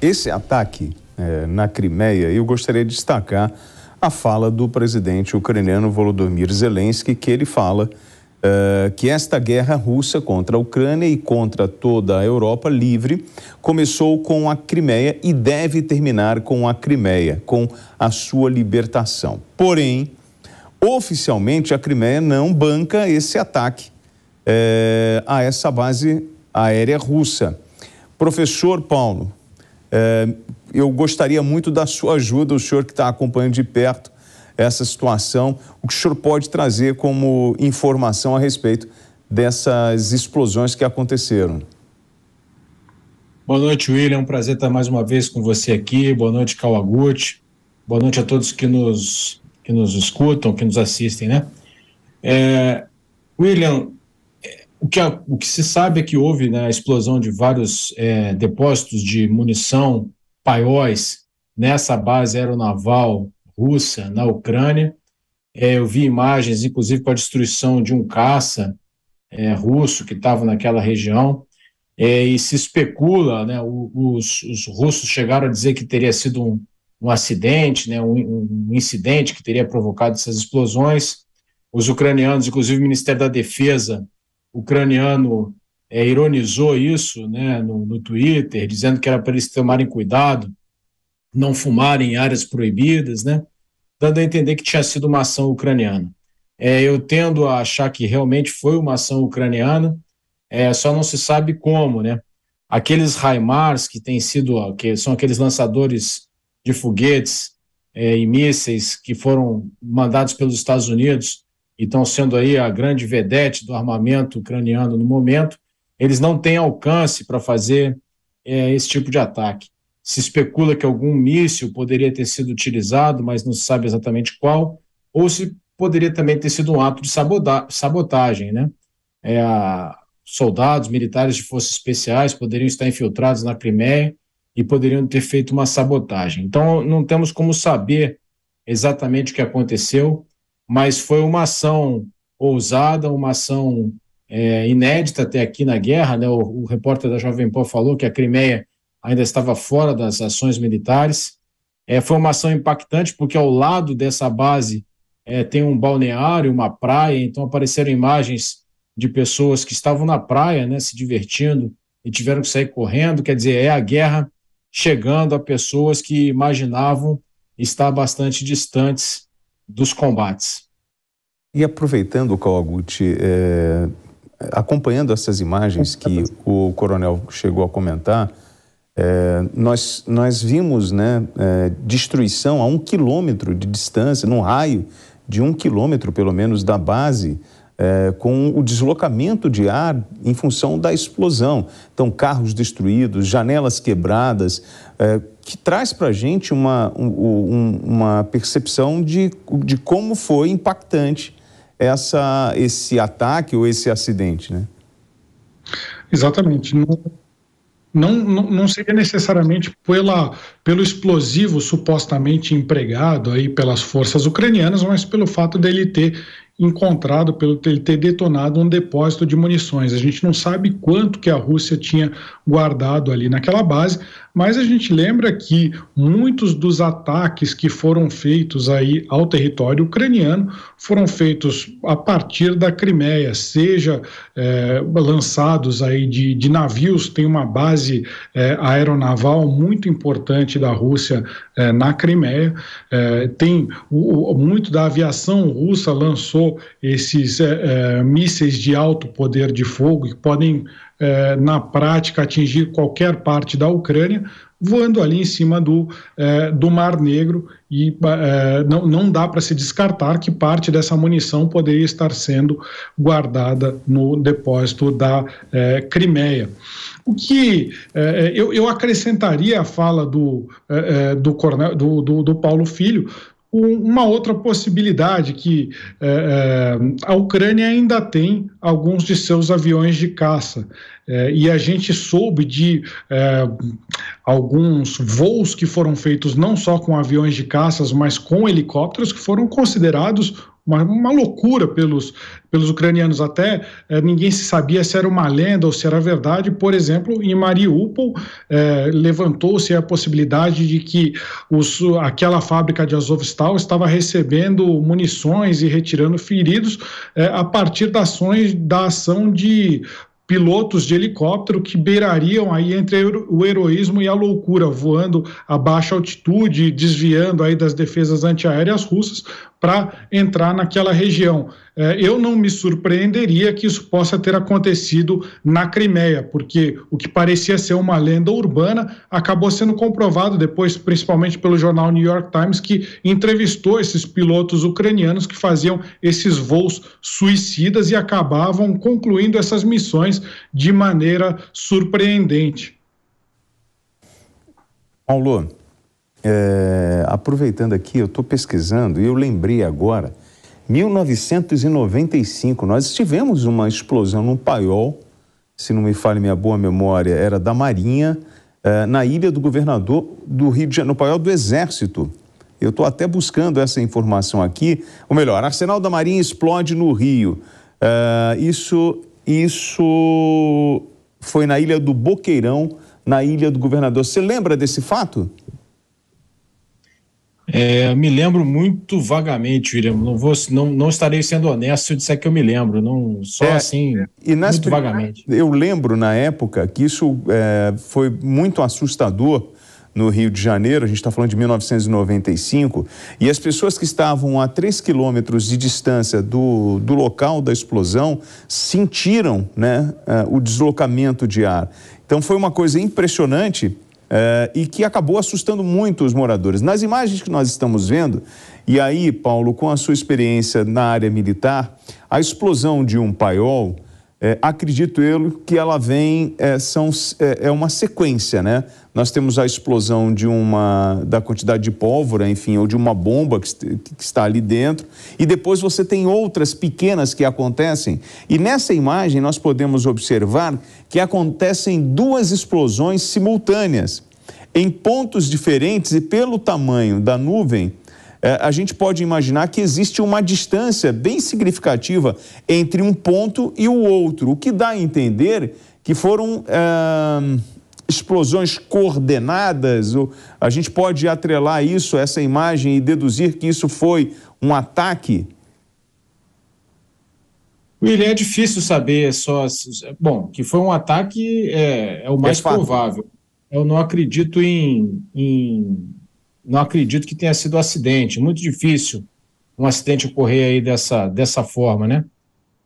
esse ataque é, na Crimeia, eu gostaria de destacar a fala do presidente ucraniano Volodymyr Zelensky, que ele fala uh, que esta guerra russa contra a Ucrânia e contra toda a Europa livre começou com a Crimeia e deve terminar com a Crimeia, com a sua libertação. Porém, oficialmente a Crimeia não banca esse ataque uh, a essa base aérea russa. Professor Paulo, é, eu gostaria muito da sua ajuda, o senhor que está acompanhando de perto essa situação, o que o senhor pode trazer como informação a respeito dessas explosões que aconteceram. Boa noite, William. É um prazer estar mais uma vez com você aqui. Boa noite, Kawaguchi. Boa noite a todos que nos, que nos escutam, que nos assistem, né? É, William, o que, a, o que se sabe é que houve né, a explosão de vários é, depósitos de munição, paióis, nessa base aeronaval russa na Ucrânia. É, eu vi imagens, inclusive, com a destruição de um caça é, russo que estava naquela região. É, e se especula, né, os, os, russos chegaram a dizer que teria sido um, um acidente, né, um, um, incidente que teria provocado essas explosões. Os ucranianos, inclusive o Ministério da Defesa, ucraniano é, ironizou isso né, no, no Twitter, dizendo que era para eles tomarem cuidado, não fumarem em áreas proibidas, né, dando a entender que tinha sido uma ação ucraniana. É, eu tendo a achar que realmente foi uma ação ucraniana, é, só não se sabe como, né? Aqueles HIMARS que têm sido, que são aqueles lançadores de foguetes é, e mísseis que foram mandados pelos Estados Unidos e estão sendo aí a grande vedete do armamento ucraniano no momento, eles não têm alcance para fazer é, esse tipo de ataque. Se especula que algum míssil poderia ter sido utilizado, mas não se sabe exatamente qual, ou se poderia também ter sido um ato de sabotagem, né? É, soldados, militares de forças especiais poderiam estar infiltrados na Crimeia e poderiam ter feito uma sabotagem. Então, não temos como saber exatamente o que aconteceu, mas foi uma ação ousada, uma ação é, inédita até aqui na guerra. Né? O, o repórter da Jovem Pan falou que a Crimeia ainda estava fora das ações militares. É, foi uma ação impactante, porque ao lado dessa base é, tem um balneário, uma praia, então apareceram imagens de pessoas que estavam na praia, né, se divertindo e tiveram que sair correndo. Quer dizer, é a guerra chegando a pessoas que imaginavam estar bastante distantes dos combates. E aproveitando, Kawaguchi, é, acompanhando essas imagens que o coronel chegou a comentar, é, nós, nós vimos né, é, destruição a um quilômetro de distância, num raio de um quilômetro, pelo menos, da base, é, com o deslocamento de ar em função da explosão. Então, carros destruídos, janelas quebradas. É, que traz para a gente uma, um, uma percepção de, de como foi impactante essa, esse ataque ou esse acidente, né? Exatamente. Não, não, não seria necessariamente pela, pelo explosivo supostamente empregado aí pelas forças ucranianas, mas pelo fato dele ter encontrado pelo ele ter detonado um depósito de munições. A gente não sabe quanto que a Rússia tinha guardado ali naquela base, mas a gente lembra que muitos dos ataques que foram feitos aí ao território ucraniano foram feitos a partir da Crimeia, seja é, lançados aí de, de, navios, tem uma base é, aeronaval muito importante da Rússia é, na Crimeia, é, tem o, o, muito da aviação russa lançou esses é, mísseis de alto poder de fogo que podem, é, na prática, atingir qualquer parte da Ucrânia, voando ali em cima do, é, do Mar Negro e é, não, não dá para se descartar que parte dessa munição poderia estar sendo guardada no depósito da é, Crimeia. O que eu, eu acrescentaria à fala do, do, do, do, Paulo Filho uma outra possibilidade que é, é, a Ucrânia ainda tem alguns de seus aviões de caça é, e a gente soube de é, alguns voos que foram feitos não só com aviões de caças, mas com helicópteros que foram considerados uma, uma loucura pelos, pelos ucranianos até, é, ninguém se sabia se era uma lenda ou se era verdade, por exemplo, em Mariupol é, levantou-se a possibilidade de que os, aquela fábrica de Azovstal estava recebendo munições e retirando feridos é, a partir das ações, da ação de pilotos de helicóptero que beirariam aí entre o heroísmo e a loucura, voando a baixa altitude, desviando aí das defesas antiaéreas russas, para entrar naquela região. É, eu não me surpreenderia que isso possa ter acontecido na Crimeia, porque o que parecia ser uma lenda urbana acabou sendo comprovado depois, principalmente pelo jornal New York Times, que entrevistou esses pilotos ucranianos que faziam esses voos suicidas e acabavam concluindo essas missões de maneira surpreendente. Paulo, é, aproveitando aqui, eu estou pesquisando e eu lembrei agora, 1995, nós tivemos uma explosão num paiol, se não me falha minha boa memória, era da Marinha, é, na ilha do governador do Rio de Janeiro, no paiol do Exército. Eu estou até buscando essa informação aqui. Ou melhor, Arsenal da Marinha explode no Rio. É, isso, isso foi na ilha do Boqueirão, na ilha do governador. Você lembra desse fato? É, me lembro muito vagamente, William. Não, vou, não, não estarei sendo honesto se eu é disser que eu me lembro, não só é, assim, é. e muito vagamente. Eu lembro na época que isso é, foi muito assustador no Rio de Janeiro, a gente está falando de 1995, e as pessoas que estavam a 3 quilômetros de distância do, do local da explosão sentiram né, é, o deslocamento de ar. Então foi uma coisa impressionante eh, e que acabou assustando muito os moradores. Nas imagens que nós estamos vendo, e aí, Paulo, com a sua experiência na área militar, a explosão de um paiol é, acredito eu que ela vem, é, são, é, é, uma sequência, né? Nós temos a explosão de uma, da quantidade de pólvora, enfim, ou de uma bomba que, que está ali dentro, e depois você tem outras pequenas que acontecem. E nessa imagem nós podemos observar que acontecem duas explosões simultâneas, em pontos diferentes e pelo tamanho da nuvem, é, a gente pode imaginar que existe uma distância bem significativa entre um ponto e o outro, o que dá a entender que foram explosões coordenadas. A gente pode atrelar isso, essa imagem, e deduzir que isso foi um ataque? William, é difícil saber só. Bom, que foi um ataque é, é o mais é provável. Eu não acredito em, em não acredito que tenha sido um acidente. Muito difícil um acidente ocorrer aí dessa, dessa forma, né?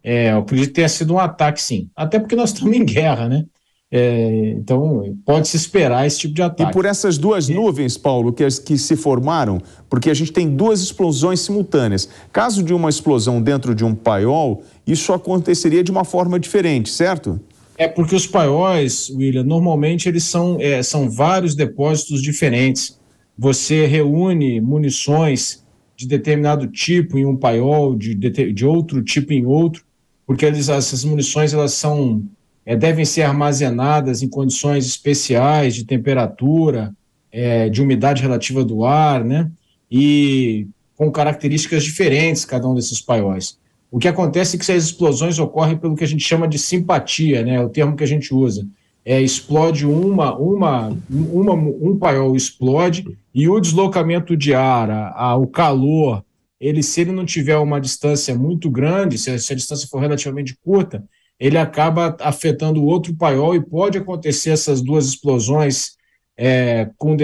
É, eu acredito que tenha sido um ataque, sim. Até porque nós estamos em guerra, né? É, então, pode-se esperar esse tipo de ataque. E por essas duas nuvens, Paulo, que, que se formaram, porque a gente tem duas explosões simultâneas. Caso de uma explosão dentro de um paiol, isso aconteceria de uma forma diferente, certo? É porque os paióis, William, normalmente eles são, é, são vários depósitos diferentes você reúne munições de determinado tipo em um paiol, de, de outro tipo em outro, porque eles, essas munições elas são é, devem ser armazenadas em condições especiais de temperatura, é, de umidade relativa do ar, né? E com características diferentes cada um desses paióis. O que acontece é que essas explosões ocorrem pelo que a gente chama de simpatia, né? É o termo que a gente usa é, explode uma, uma, uma, um paiol explode e o deslocamento de ar, a, a, o calor, ele se ele não tiver uma distância muito grande, se a, se a, distância for relativamente curta, ele acaba afetando o outro paiol e pode acontecer essas duas explosões é, com,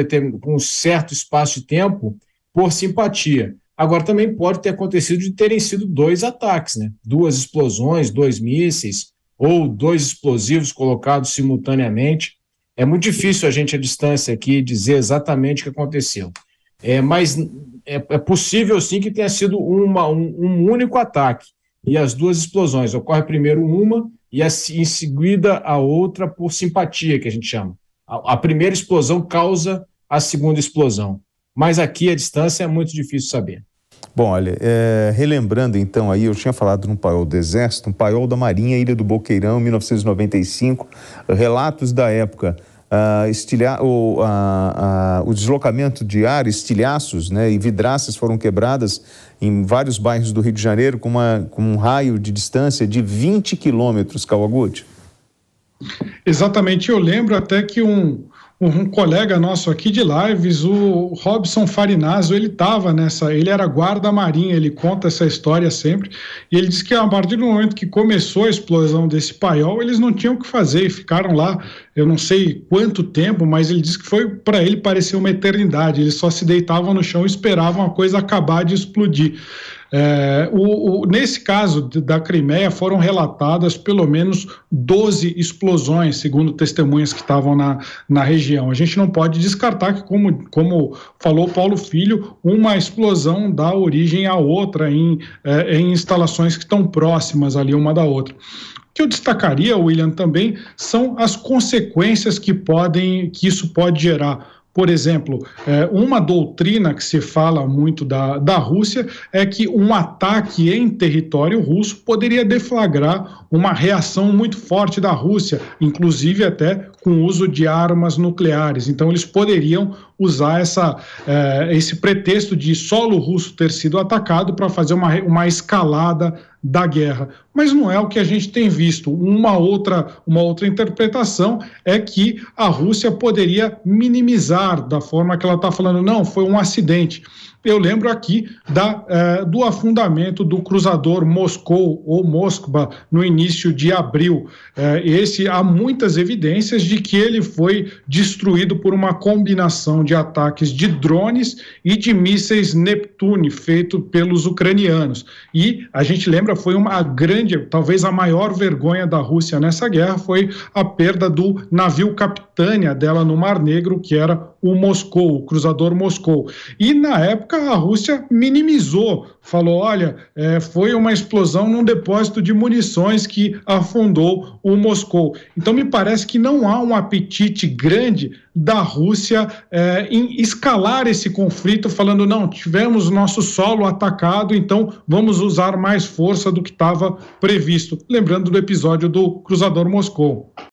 com um certo espaço de tempo por simpatia. Agora também pode ter acontecido de terem sido dois ataques, né? Duas explosões, dois mísseis, ou dois explosivos colocados simultaneamente. É muito difícil a gente, à distância aqui, dizer exatamente o que aconteceu. É, mas é, é possível, sim, que tenha sido uma, um, um único ataque e as duas explosões. Ocorre primeiro uma e em seguida a outra por simpatia, que a gente chama. A, primeira explosão causa a segunda explosão. Mas aqui a distância é muito difícil saber. Bom, olha, é, relembrando então aí, eu tinha falado num paiol do Exército, um paiol da Marinha, Ilha do Boqueirão, 1995, relatos da época. Uh, estilha, o, uh, uh, o, deslocamento de ar, estilhaços né, e vidraças foram quebradas em vários bairros do Rio de Janeiro com, uma, com um raio de distância de 20 quilômetros, Kawaguchi. Exatamente, eu lembro até que um, um colega nosso aqui de lives, o Robson Farinazzo, ele estava nessa, ele era guarda marinha, ele conta essa história sempre, e ele disse que a partir do momento que começou a explosão desse paiol, eles não tinham o que fazer e ficaram lá, eu não sei quanto tempo, mas ele disse que foi, para ele parecer uma eternidade, eles só se deitavam no chão e esperavam a coisa acabar de explodir. É, o, o, nesse caso da Crimeia, foram relatadas pelo menos 12 explosões, segundo testemunhas que estavam na, na região. A gente não pode descartar que, como, como falou Paulo Filho, uma explosão dá origem a outra em, é, em instalações que estão próximas ali uma da outra que eu destacaria, William, também são as consequências que podem que isso pode gerar por exemplo, é, uma doutrina que se fala muito da, da Rússia é que um ataque em território russo poderia deflagrar uma reação muito forte da Rússia, inclusive até com o uso de armas nucleares. Então, eles poderiam usar essa, é, esse pretexto de solo russo ter sido atacado para fazer uma, uma escalada da guerra. Mas não é o que a gente tem visto. Uma outra, uma outra interpretação é que a Rússia poderia minimizar da forma que ela está falando, não, foi um acidente. Eu lembro aqui da, eh, do afundamento do cruzador Moscou ou Moskva no início de abril. Eh, esse há muitas evidências de que ele foi destruído por uma combinação de ataques de drones e de mísseis Neptune feito pelos ucranianos. E a gente lembra foi uma grande, talvez a maior vergonha da Rússia nessa guerra foi a perda do navio Capitânia dela no Mar Negro, que era o Moscou, o cruzador Moscou. E na época a Rússia minimizou, falou: olha, é, foi uma explosão num depósito de munições que afundou o Moscou. Então me parece que não há um apetite grande da Rússia é, em escalar esse conflito, falando: não, tivemos nosso solo atacado, então vamos usar mais força do que estava previsto. Lembrando do episódio do cruzador Moscou.